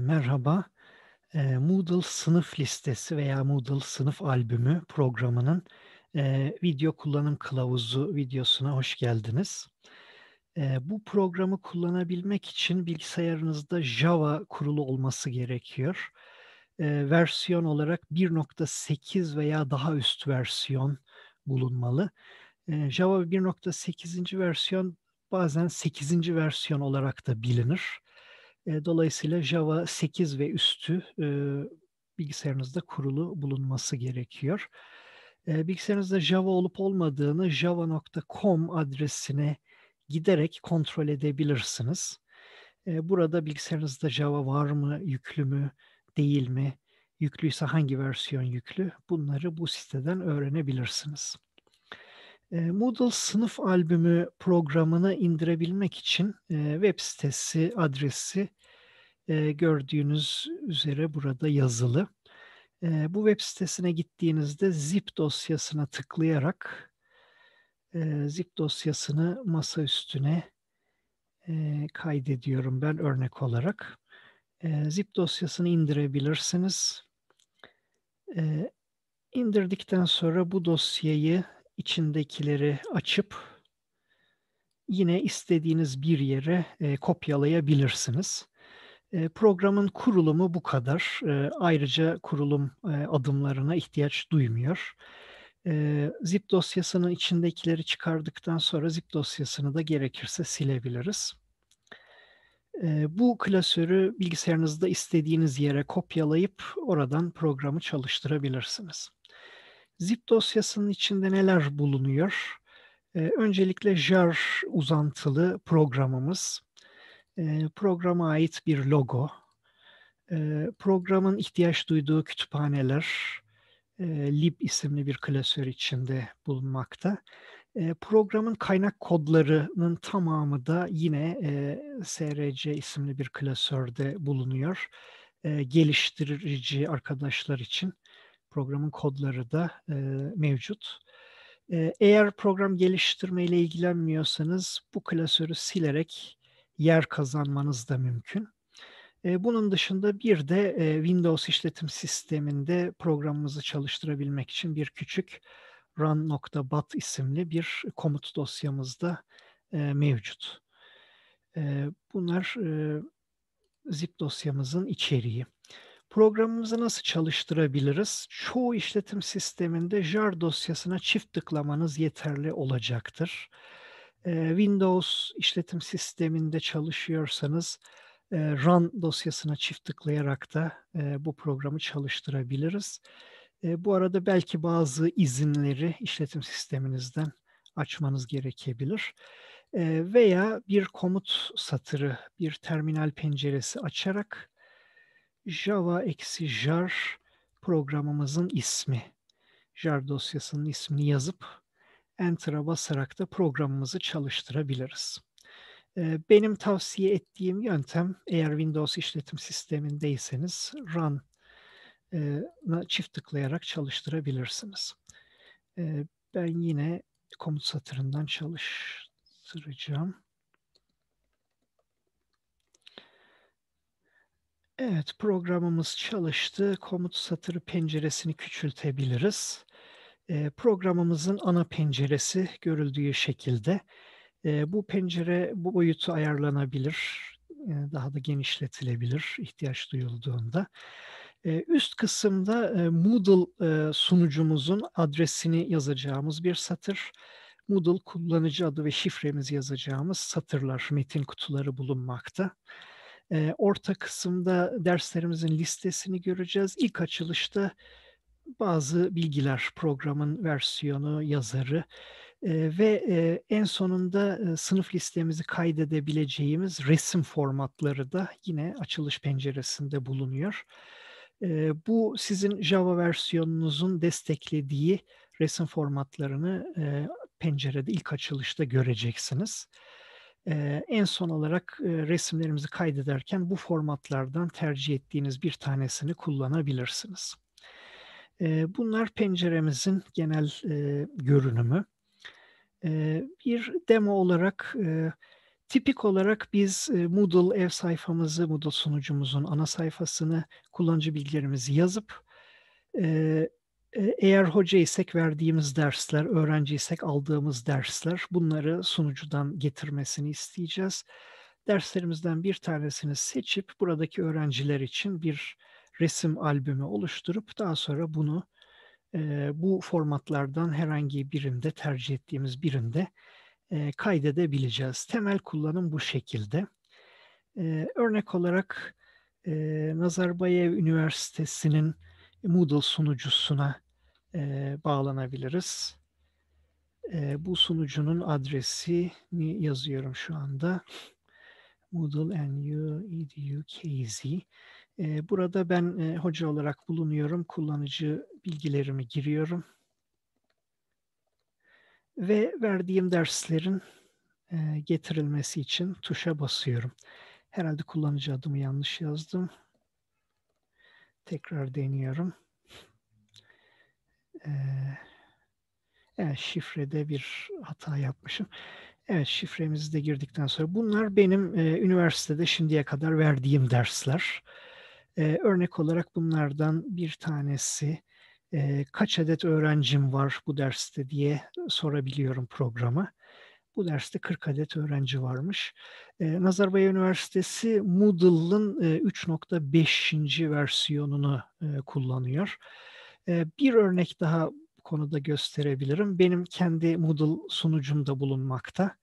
merhaba. E, Moodle sınıf listesi veya Moodle sınıf albümü programının e, video kullanım kılavuzu videosuna hoş geldiniz. E, bu programı kullanabilmek için bilgisayarınızda Java kurulu olması gerekiyor. E, versiyon olarak 1.8 veya daha üst versiyon bulunmalı. E, Java 1.8. versiyon bazen 8. versiyon olarak da bilinir e, dolayısıyla Java 8 ve üstü e, bilgisayarınızda kurulu bulunması gerekiyor. E, bilgisayarınızda Java olup olmadığını java.com adresine giderek kontrol edebilirsiniz. burada bilgisayarınızda Java var mı, yüklü mü, değil mi, yüklüyse hangi versiyon yüklü bunları bu siteden öğrenebilirsiniz. E, Moodle sınıf albümü programını indirebilmek için web sitesi adresi e, gördüğünüz üzere burada yazılı. E, bu web sitesine gittiğinizde zip dosyasına tıklayarak e, zip dosyasını masa üstüne e, kaydediyorum ben örnek olarak. E, zip dosyasını indirebilirsiniz. E, indirdikten sonra bu dosyayı içindekileri açıp yine istediğiniz bir yere e, kopyalayabilirsiniz. Programın kurulumu bu kadar. Ayrıca kurulum adımlarına ihtiyaç duymuyor. Zip dosyasının içindekileri çıkardıktan sonra zip dosyasını da gerekirse silebiliriz. Bu klasörü bilgisayarınızda istediğiniz yere kopyalayıp oradan programı çalıştırabilirsiniz. Zip dosyasının içinde neler bulunuyor? Öncelikle jar uzantılı programımız programa ait bir logo, programın ihtiyaç duyduğu kütüphaneler, lib isimli bir klasör içinde bulunmakta. Programın kaynak kodlarının tamamı da yine SRC isimli bir klasörde bulunuyor. Geliştirici arkadaşlar için programın kodları da mevcut. Eğer program geliştirmeyle ilgilenmiyorsanız bu klasörü silerek yer kazanmanız da mümkün. E, bunun dışında bir de e, Windows işletim sisteminde programımızı çalıştırabilmek için bir küçük run.bat isimli bir komut dosyamızda e, mevcut. Bunlar zip dosyamızın içeriği. Programımızı nasıl çalıştırabiliriz? Çoğu işletim sisteminde jar dosyasına çift tıklamanız yeterli olacaktır. Windows işletim sisteminde çalışıyorsanız Run dosyasına çift tıklayarak da bu programı çalıştırabiliriz. bu arada belki bazı izinleri işletim sisteminizden açmanız gerekebilir. veya bir komut satırı, bir terminal penceresi açarak java-jar programımızın ismi, jar dosyasının ismini yazıp Enter'a basarak da programımızı çalıştırabiliriz. Ee, benim tavsiye ettiğim yöntem eğer Windows işletim sistemindeyseniz Run'a e, çift tıklayarak çalıştırabilirsiniz. Ee, ben yine komut satırından çalıştıracağım. Evet programımız çalıştı. Komut satırı penceresini küçültebiliriz. Programımızın ana penceresi görüldüğü şekilde bu pencere bu boyutu ayarlanabilir, daha da genişletilebilir ihtiyaç duyulduğunda. Üst kısımda Moodle sunucumuzun adresini yazacağımız bir satır. Moodle kullanıcı adı ve şifremizi yazacağımız satırlar, metin kutuları bulunmakta. Orta kısımda derslerimizin listesini göreceğiz. İlk açılışta bazı bilgiler programın versiyonu, yazarı e, ve e, en sonunda e, sınıf listemizi kaydedebileceğimiz resim formatları da yine açılış penceresinde bulunuyor. E, bu sizin Java versiyonunuzun desteklediği resim formatlarını e, pencerede ilk açılışta göreceksiniz. Ee, en son olarak e, resimlerimizi kaydederken bu formatlardan tercih ettiğiniz bir tanesini kullanabilirsiniz bunlar penceremizin genel e, görünümü. bir demo olarak tipik olarak biz Moodle ev sayfamızı, Moodle sunucumuzun ana sayfasını, kullanıcı bilgilerimizi yazıp e, eğer hoca isek verdiğimiz dersler, öğrenci isek aldığımız dersler bunları sunucudan getirmesini isteyeceğiz. Derslerimizden bir tanesini seçip buradaki öğrenciler için bir resim albümü oluşturup daha sonra bunu e, bu formatlardan herhangi birinde tercih ettiğimiz birinde e, kaydedebileceğiz. Temel kullanım bu şekilde. E, örnek olarak e, Nazarbayev Üniversitesi'nin Moodle sunucusuna e, bağlanabiliriz. E, bu sunucunun adresini yazıyorum şu anda. Moodle NU EDU KZ. Burada ben hoca olarak bulunuyorum. Kullanıcı bilgilerimi giriyorum. Ve verdiğim derslerin getirilmesi için tuşa basıyorum. Herhalde kullanıcı adımı yanlış yazdım. Tekrar deniyorum. Evet şifrede bir hata yapmışım. Evet şifremizi de girdikten sonra bunlar benim üniversitede şimdiye kadar verdiğim dersler. E, örnek olarak bunlardan bir tanesi e, kaç adet öğrencim var bu derste diye sorabiliyorum programa. Bu derste 40 adet öğrenci varmış. E, ee, Nazarbayev Üniversitesi Moodle'ın e, 3.5. versiyonunu e, kullanıyor. E, bir örnek daha konuda gösterebilirim. Benim kendi Moodle sunucumda bulunmakta.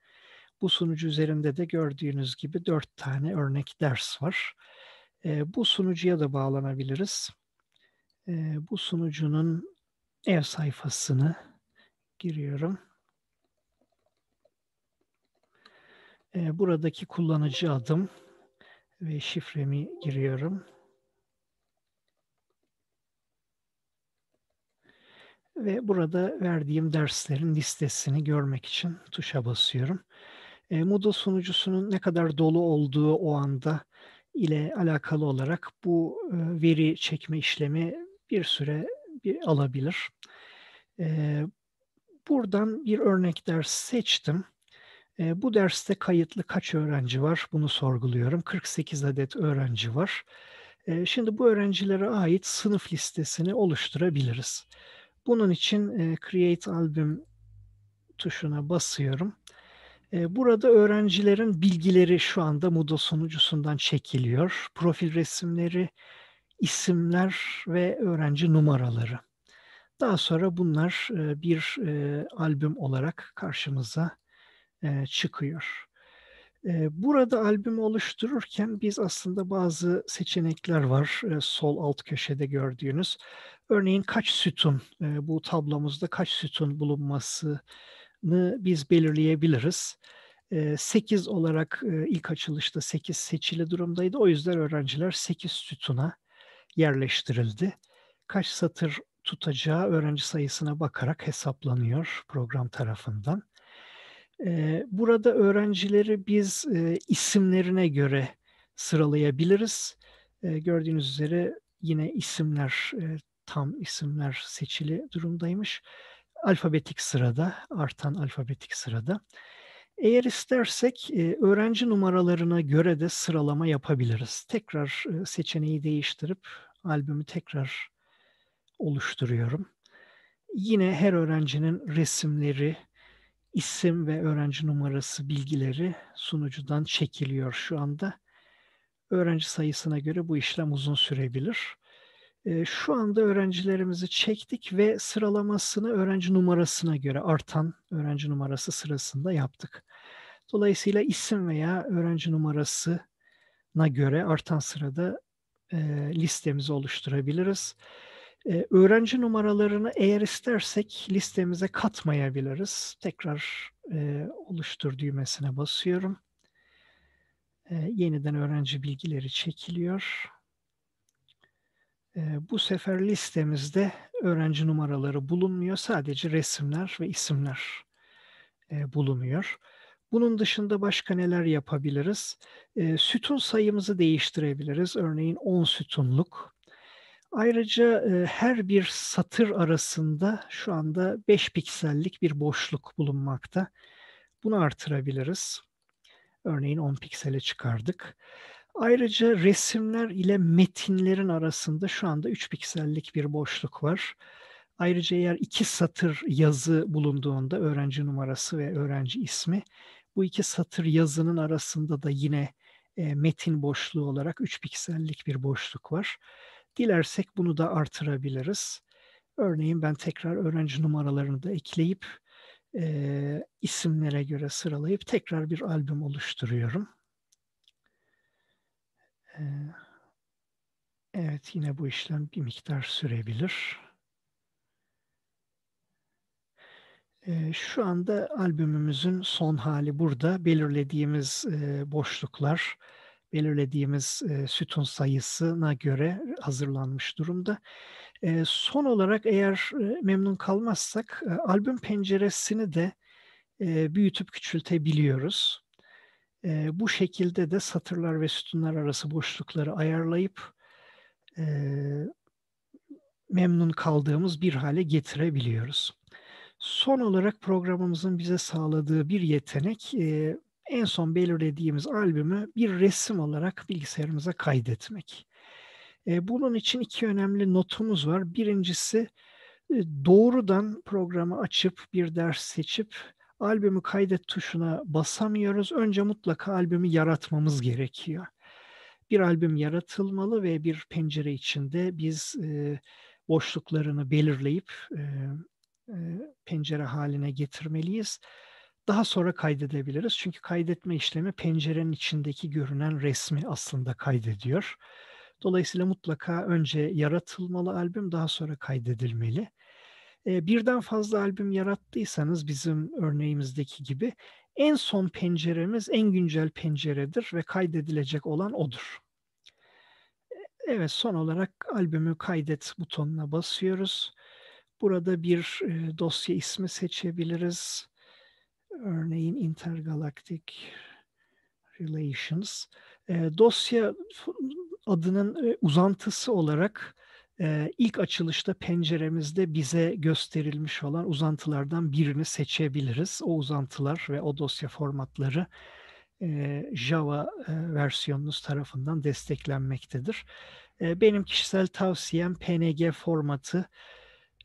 Bu sunucu üzerinde de gördüğünüz gibi dört tane örnek ders var. E, bu sunucuya da bağlanabiliriz. E, bu sunucunun ev sayfasını giriyorum. E, buradaki kullanıcı adım ve şifremi giriyorum. Ve burada verdiğim derslerin listesini görmek için tuşa basıyorum. E, Moodle sunucusunun ne kadar dolu olduğu o anda ile alakalı olarak bu veri çekme işlemi bir süre bir alabilir. Buradan bir örnek ders seçtim. Bu derste kayıtlı kaç öğrenci var bunu sorguluyorum. 48 adet öğrenci var. Şimdi bu öğrencilere ait sınıf listesini oluşturabiliriz. Bunun için Create Album tuşuna basıyorum. Burada öğrencilerin bilgileri şu anda Moodle sunucusundan çekiliyor. Profil resimleri, isimler ve öğrenci numaraları. Daha sonra bunlar bir albüm olarak karşımıza çıkıyor. Burada albüm oluştururken biz aslında bazı seçenekler var sol alt köşede gördüğünüz. Örneğin kaç sütun bu tablomuzda kaç sütun bulunması biz belirleyebiliriz. 8 olarak ilk açılışta 8 seçili durumdaydı. O yüzden öğrenciler 8 sütuna yerleştirildi. Kaç satır tutacağı öğrenci sayısına bakarak hesaplanıyor program tarafından. Burada öğrencileri biz isimlerine göre sıralayabiliriz. Gördüğünüz üzere yine isimler, tam isimler seçili durumdaymış alfabetik sırada, artan alfabetik sırada. Eğer istersek e, öğrenci numaralarına göre de sıralama yapabiliriz. Tekrar e, seçeneği değiştirip albümü tekrar oluşturuyorum. Yine her öğrencinin resimleri, isim ve öğrenci numarası bilgileri sunucudan çekiliyor şu anda. Öğrenci sayısına göre bu işlem uzun sürebilir. Ee, şu anda öğrencilerimizi çektik ve sıralamasını öğrenci numarasına göre artan öğrenci numarası sırasında yaptık. Dolayısıyla isim veya öğrenci numarasına göre artan sırada e, listemizi oluşturabiliriz. E, öğrenci numaralarını eğer istersek listemize katmayabiliriz. Tekrar e, oluştur düğmesine basıyorum. Yeniden öğrenci bilgileri çekiliyor. Ee, bu sefer listemizde öğrenci numaraları bulunmuyor. Sadece resimler ve isimler e, bulunuyor. Bunun dışında başka neler yapabiliriz? Ee, sütun sayımızı değiştirebiliriz. Örneğin 10 sütunluk. Ayrıca e, her bir satır arasında şu anda 5 piksellik bir boşluk bulunmakta. Bunu artırabiliriz. Örneğin 10 piksele çıkardık. Ayrıca resimler ile metinlerin arasında şu anda 3 piksellik bir boşluk var. Ayrıca eğer iki satır yazı bulunduğunda öğrenci numarası ve öğrenci ismi bu iki satır yazının arasında da yine e, metin boşluğu olarak 3 piksellik bir boşluk var. Dilersek bunu da artırabiliriz. Örneğin ben tekrar öğrenci numaralarını da ekleyip e, isimlere göre sıralayıp tekrar bir albüm oluşturuyorum. Ee, evet yine bu işlem bir miktar sürebilir. Ee, şu anda albümümüzün son hali burada. Belirlediğimiz e, boşluklar, belirlediğimiz e, sütun sayısına göre hazırlanmış durumda. Ee, son olarak eğer e, memnun kalmazsak albüm penceresini de büyütüp küçültebiliyoruz. E, bu şekilde de satırlar ve sütunlar arası boşlukları ayarlayıp e, memnun kaldığımız bir hale getirebiliyoruz. Son olarak programımızın bize sağladığı bir yetenek e, en son belirlediğimiz albümü bir resim olarak bilgisayarımıza kaydetmek. E, bunun için iki önemli notumuz var. Birincisi doğrudan programı açıp bir ders seçip albümü kaydet tuşuna basamıyoruz. Önce mutlaka albümü yaratmamız gerekiyor. Bir albüm yaratılmalı ve bir pencere içinde biz e, boşluklarını belirleyip e, e, pencere haline getirmeliyiz. Daha sonra kaydedebiliriz. Çünkü kaydetme işlemi pencerenin içindeki görünen resmi aslında kaydediyor. Dolayısıyla mutlaka önce yaratılmalı albüm daha sonra kaydedilmeli. Ee, birden fazla albüm yarattıysanız bizim örneğimizdeki gibi en son penceremiz en güncel penceredir ve kaydedilecek olan odur. Ee, evet son olarak albümü kaydet butonuna basıyoruz. Burada bir e, dosya ismi seçebiliriz. Örneğin Intergalactic Relations. Ee, dosya adının e, uzantısı olarak e, ilk açılışta penceremizde bize gösterilmiş olan uzantılardan birini seçebiliriz. O uzantılar ve o dosya formatları e, Java e, versiyonunuz tarafından desteklenmektedir. E, benim kişisel tavsiyem PNG formatı.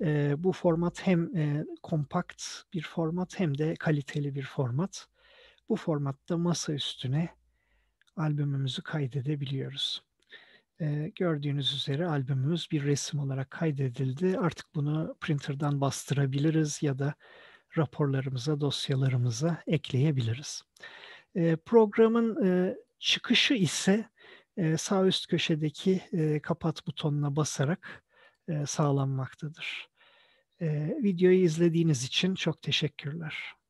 E, bu format hem e, kompakt bir format hem de kaliteli bir format. Bu formatta masa üstüne albümümüzü kaydedebiliyoruz gördüğünüz üzere albümümüz bir resim olarak kaydedildi. Artık bunu printer'dan bastırabiliriz ya da raporlarımıza, dosyalarımıza ekleyebiliriz. programın çıkışı ise sağ üst köşedeki kapat butonuna basarak sağlanmaktadır. videoyu izlediğiniz için çok teşekkürler.